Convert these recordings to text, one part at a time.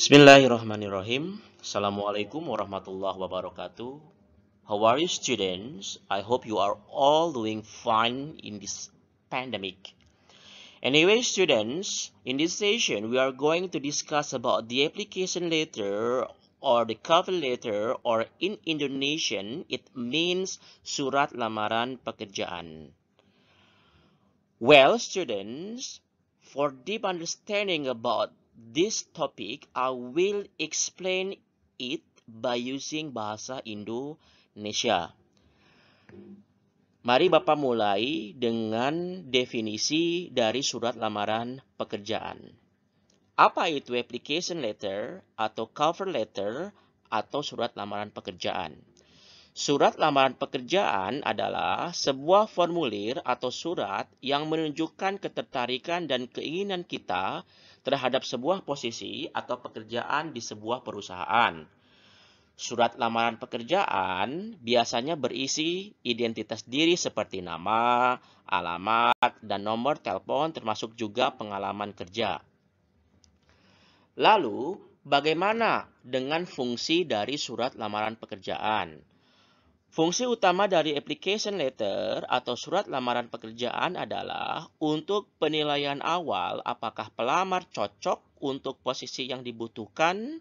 Bismillahirrahmanirrahim. Assalamualaikum warahmatullahi wabarakatuh. How are you students? I hope you are all doing fine in this pandemic. Anyway students, in this session we are going to discuss about the application letter or the cover letter or in Indonesian it means surat lamaran pekerjaan. Well students, for deep understanding about this topic, I will explain it by using bahasa Indonesia. Mari Bapak mulai dengan definisi dari surat lamaran pekerjaan. Apa itu application letter atau cover letter atau surat lamaran pekerjaan? Surat lamaran pekerjaan adalah sebuah formulir atau surat yang menunjukkan ketertarikan dan keinginan kita terhadap sebuah posisi atau pekerjaan di sebuah perusahaan. Surat lamaran pekerjaan biasanya berisi identitas diri seperti nama, alamat, dan nomor telepon termasuk juga pengalaman kerja. Lalu, bagaimana dengan fungsi dari surat lamaran pekerjaan? Fungsi utama dari application letter atau surat lamaran pekerjaan adalah untuk penilaian awal apakah pelamar cocok untuk posisi yang dibutuhkan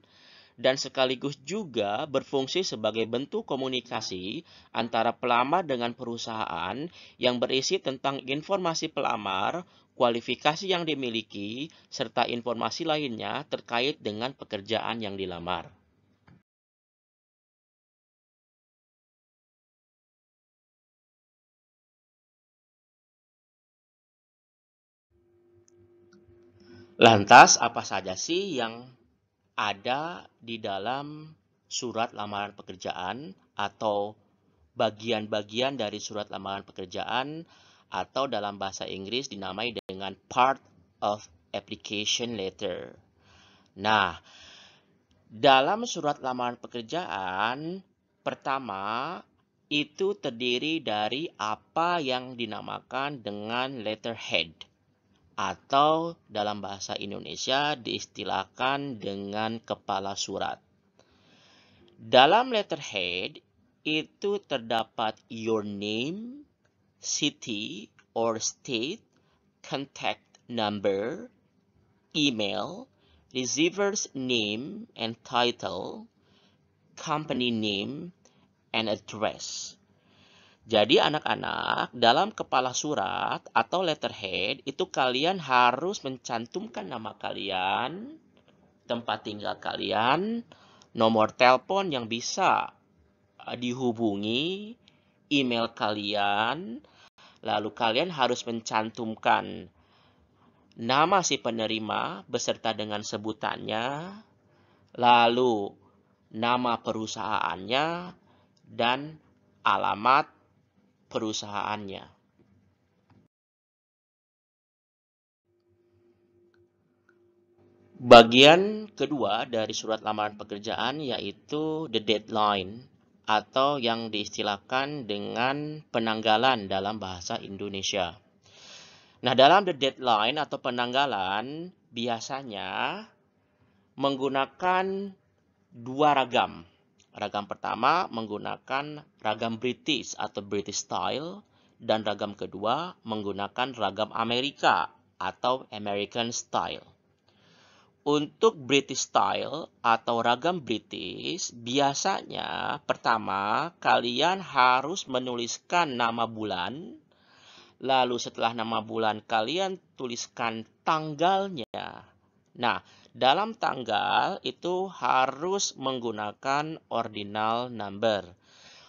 dan sekaligus juga berfungsi sebagai bentuk komunikasi antara pelamar dengan perusahaan yang berisi tentang informasi pelamar, kualifikasi yang dimiliki, serta informasi lainnya terkait dengan pekerjaan yang dilamar. Lantas apa saja sih yang ada di dalam surat lamaran pekerjaan atau bagian-bagian dari surat lamaran pekerjaan atau dalam bahasa Inggris dinamai dengan part of application letter. Nah, dalam surat lamaran pekerjaan pertama itu terdiri dari apa yang dinamakan dengan letterhead atau dalam bahasa Indonesia diistilahkan dengan kepala surat. Dalam letterhead itu terdapat your name, city or state, contact number, email, receiver's name and title, company name, and address. Jadi anak-anak, dalam kepala surat atau letterhead itu kalian harus mencantumkan nama kalian, tempat tinggal kalian, nomor telepon yang bisa eh, dihubungi, email kalian, lalu kalian harus mencantumkan nama si penerima beserta dengan sebutannya, lalu nama perusahaannya, dan alamat perusahaannya. Bagian kedua dari surat lamaran pekerjaan yaitu the deadline atau yang diistilahkan dengan penanggalan dalam bahasa Indonesia. Nah, dalam the deadline atau penanggalan biasanya menggunakan dua ragam Ragam pertama menggunakan ragam British atau British Style dan ragam kedua menggunakan ragam Amerika atau American Style. Untuk British Style atau ragam British, biasanya pertama kalian harus menuliskan nama bulan, lalu setelah nama bulan kalian tuliskan tanggalnya. Nah, dalam tanggal itu harus menggunakan ordinal number.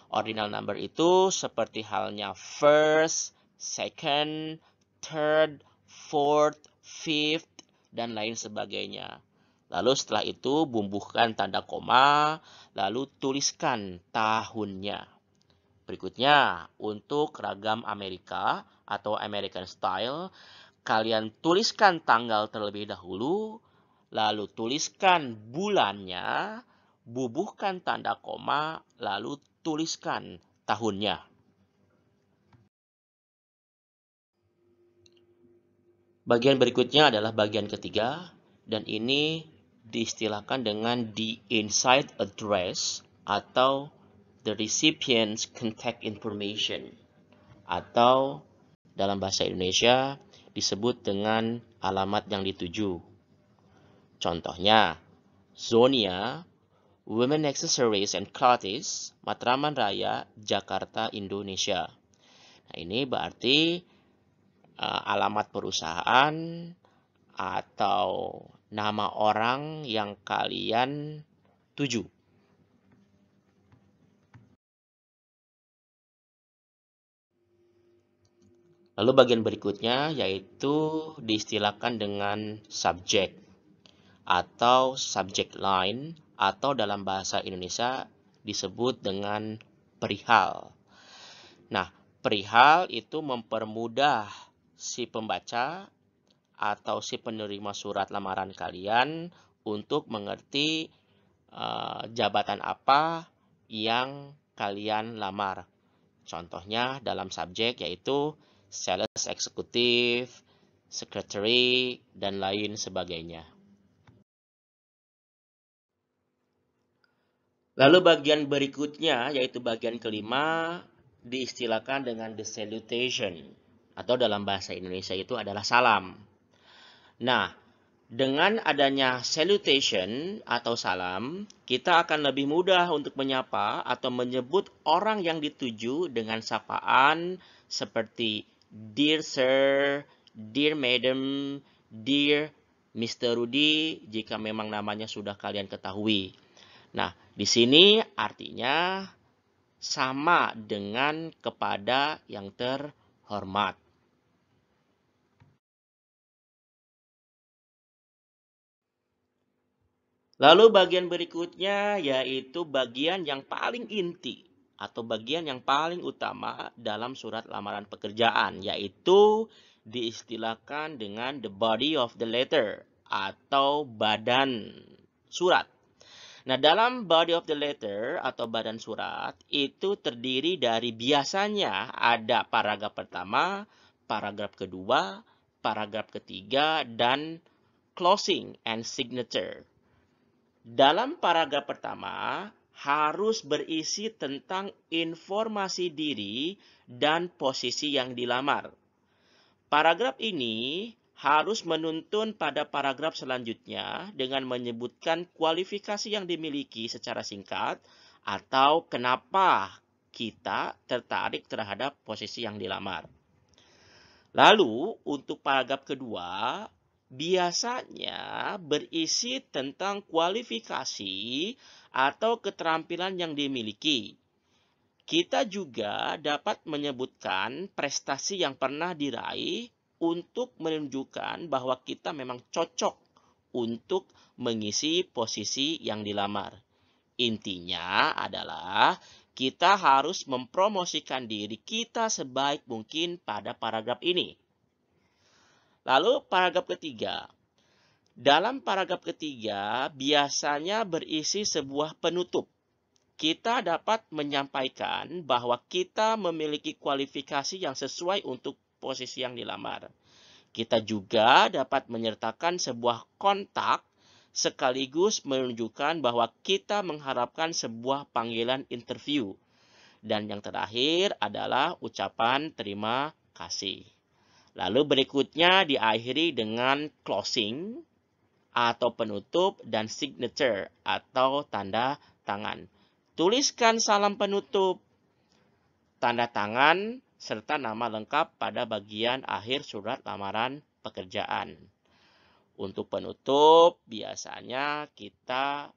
Ordinal number itu seperti halnya first, second, third, fourth, fifth, dan lain sebagainya. Lalu setelah itu bumbuhkan tanda koma, lalu tuliskan tahunnya. Berikutnya, untuk ragam Amerika atau American Style, kalian tuliskan tanggal terlebih dahulu, lalu tuliskan bulannya, bubuhkan tanda koma, lalu tuliskan tahunnya. Bagian berikutnya adalah bagian ketiga, dan ini diistilahkan dengan the inside address atau the recipient's contact information atau dalam bahasa Indonesia disebut dengan alamat yang dituju. Contohnya, Zonia, Women Accessories and Clothes, Matraman Raya, Jakarta, Indonesia. Nah, ini berarti uh, alamat perusahaan atau nama orang yang kalian tuju. Lalu bagian berikutnya yaitu diistilahkan dengan subjek atau subject line atau dalam bahasa Indonesia disebut dengan perihal. Nah, perihal itu mempermudah si pembaca atau si penerima surat lamaran kalian untuk mengerti uh, jabatan apa yang kalian lamar. Contohnya dalam subjek yaitu sales eksekutif, secretary, dan lain sebagainya. Lalu bagian berikutnya, yaitu bagian kelima, diistilahkan dengan the salutation, atau dalam bahasa Indonesia itu adalah salam. Nah, dengan adanya salutation atau salam, kita akan lebih mudah untuk menyapa atau menyebut orang yang dituju dengan sapaan seperti Dear Sir, Dear Madam, Dear Mr. Rudy, jika memang namanya sudah kalian ketahui. Nah, di sini artinya sama dengan kepada yang terhormat. Lalu bagian berikutnya yaitu bagian yang paling inti atau bagian yang paling utama dalam surat lamaran pekerjaan yaitu diistilahkan dengan the body of the letter atau badan surat. Nah, dalam body of the letter atau badan surat itu terdiri dari biasanya ada paragraf pertama, paragraf kedua, paragraf ketiga dan closing and signature. Dalam paragraf pertama harus berisi tentang informasi diri dan posisi yang dilamar. Paragraf ini harus menuntun pada paragraf selanjutnya dengan menyebutkan kualifikasi yang dimiliki secara singkat atau kenapa kita tertarik terhadap posisi yang dilamar. Lalu, untuk paragraf kedua, biasanya berisi tentang kualifikasi atau keterampilan yang dimiliki. Kita juga dapat menyebutkan prestasi yang pernah diraih untuk menunjukkan bahwa kita memang cocok untuk mengisi posisi yang dilamar. Intinya adalah kita harus mempromosikan diri kita sebaik mungkin pada paragraf ini. Lalu paragraf ketiga. Dalam paragraf ketiga biasanya berisi sebuah penutup. Kita dapat menyampaikan bahwa kita memiliki kualifikasi yang sesuai untuk posisi yang dilamar. Kita juga dapat menyertakan sebuah kontak sekaligus menunjukkan bahwa kita mengharapkan sebuah panggilan interview. Dan yang terakhir adalah ucapan terima kasih. Lalu berikutnya diakhiri dengan closing atau penutup dan signature atau tanda tangan. Tuliskan salam penutup, tanda tangan, serta nama lengkap pada bagian akhir surat lamaran pekerjaan. Untuk penutup, biasanya kita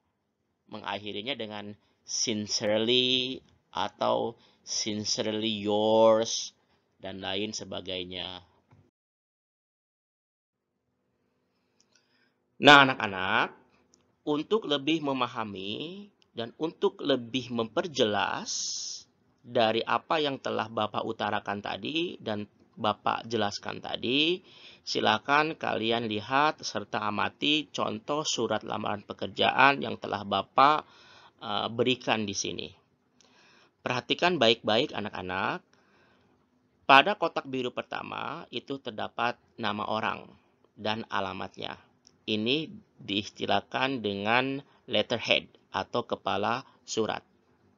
mengakhirinya dengan sincerely atau sincerely yours dan lain sebagainya. Nah, anak-anak, untuk lebih memahami dan untuk lebih memperjelas dari apa yang telah Bapak utarakan tadi dan Bapak jelaskan tadi, silakan kalian lihat serta amati contoh surat lamaran pekerjaan yang telah Bapak eh, berikan di sini. Perhatikan baik-baik anak-anak. Pada kotak biru pertama itu terdapat nama orang dan alamatnya ini diistilahkan dengan letterhead atau kepala surat.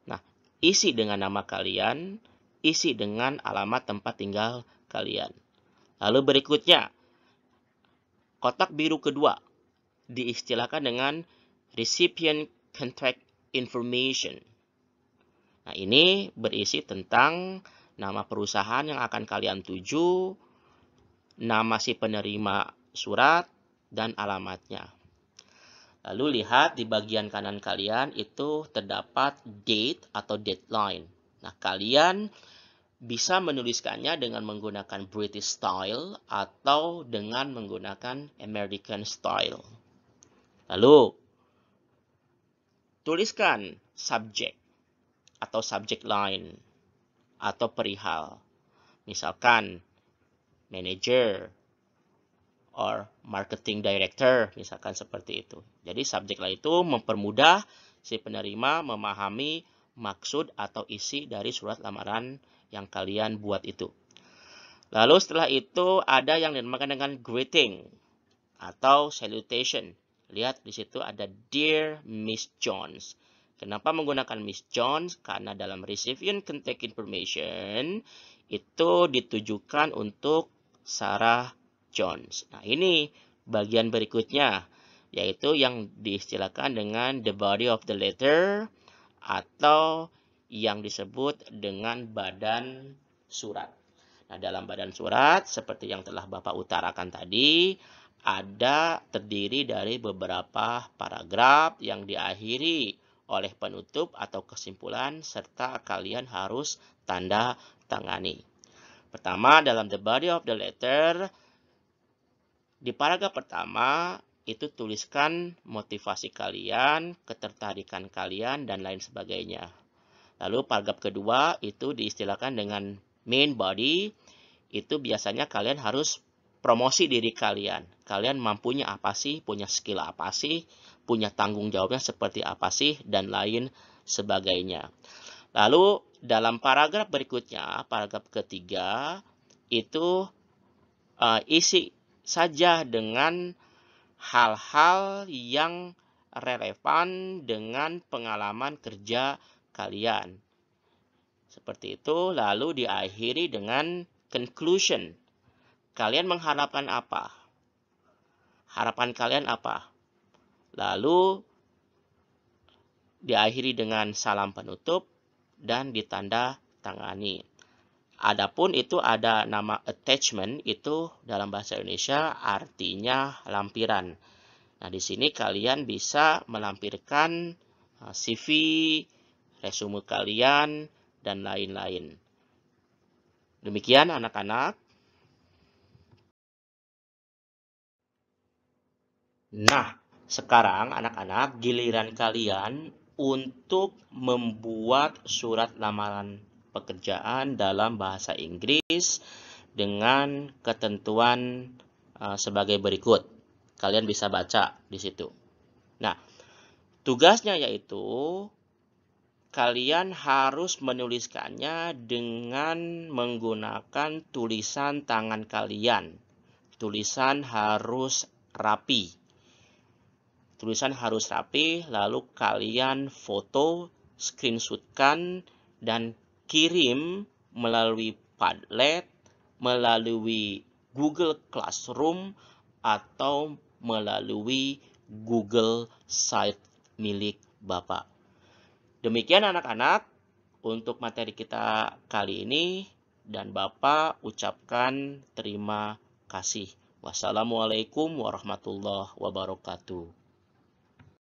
Nah, isi dengan nama kalian, isi dengan alamat tempat tinggal kalian. Lalu berikutnya, kotak biru kedua diistilahkan dengan recipient contract information. Nah, ini berisi tentang nama perusahaan yang akan kalian tuju, nama si penerima surat, dan alamatnya. Lalu lihat di bagian kanan kalian itu terdapat date atau deadline. Nah, kalian bisa menuliskannya dengan menggunakan British style atau dengan menggunakan American style. Lalu tuliskan subject atau subject line atau perihal. Misalkan manager or marketing director misalkan seperti itu. Jadi subjeklah itu mempermudah si penerima memahami maksud atau isi dari surat lamaran yang kalian buat itu. Lalu setelah itu ada yang dinamakan dengan greeting atau salutation. Lihat di situ ada Dear Miss Jones. Kenapa menggunakan Miss Jones? Karena dalam recipient contact information itu ditujukan untuk Sarah Jones. Nah, ini bagian berikutnya yaitu yang diistilahkan dengan the body of the letter atau yang disebut dengan badan surat. Nah, dalam badan surat seperti yang telah Bapak utarakan tadi ada terdiri dari beberapa paragraf yang diakhiri oleh penutup atau kesimpulan serta kalian harus tanda tangani. Pertama, dalam the body of the letter di paragraf pertama, itu tuliskan motivasi kalian, ketertarikan kalian, dan lain sebagainya. Lalu paragraf kedua itu diistilahkan dengan main body, itu biasanya kalian harus promosi diri kalian. Kalian mampunya apa sih, punya skill apa sih, punya tanggung jawabnya seperti apa sih, dan lain sebagainya. Lalu dalam paragraf berikutnya, paragraf ketiga, itu uh, isi saja dengan hal-hal yang relevan dengan pengalaman kerja kalian. Seperti itu, lalu diakhiri dengan conclusion. Kalian mengharapkan apa? Harapan kalian apa? Lalu diakhiri dengan salam penutup dan ditanda tangani. Adapun itu ada nama attachment itu dalam bahasa Indonesia artinya lampiran. Nah, di sini kalian bisa melampirkan uh, CV, resume kalian dan lain-lain. Demikian anak-anak. Nah, sekarang anak-anak giliran kalian untuk membuat surat lamaran pekerjaan dalam bahasa Inggris dengan ketentuan eh, sebagai berikut. Kalian bisa baca di situ. Nah, tugasnya yaitu kalian harus menuliskannya dengan menggunakan tulisan tangan kalian. Tulisan harus rapi. Tulisan harus rapi, lalu kalian foto, screenshotkan, dan kirim melalui Padlet, melalui Google Classroom, atau melalui Google Site milik Bapak. Demikian anak-anak untuk materi kita kali ini dan Bapak ucapkan terima kasih. Wassalamualaikum warahmatullahi wabarakatuh.